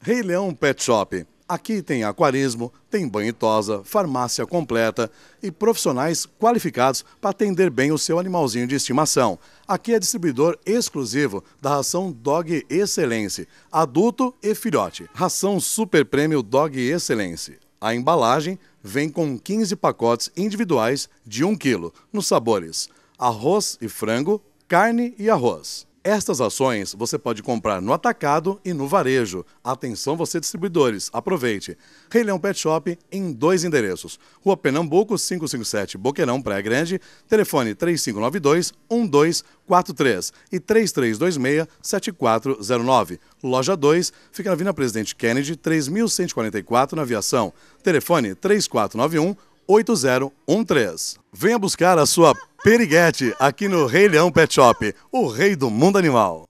Rei Leão Pet Shop. Aqui tem aquarismo, tem banho e tosa, farmácia completa e profissionais qualificados para atender bem o seu animalzinho de estimação. Aqui é distribuidor exclusivo da ração Dog Excelência, adulto e filhote. Ração Super Prêmio Dog Excelência. A embalagem vem com 15 pacotes individuais de 1 kg, nos sabores arroz e frango, carne e arroz. Estas ações você pode comprar no atacado e no varejo. Atenção você distribuidores, aproveite. Rei Leão Pet Shop em dois endereços. Rua Pernambuco 557, Boqueirão, Praia Grande, telefone 3592 1243 e 3326 7409. Loja 2 fica na Vina Presidente Kennedy, 3144 na Aviação. Telefone 3491 8013. Venha buscar a sua Periguete, aqui no Rei Leão Pet Shop, o rei do mundo animal.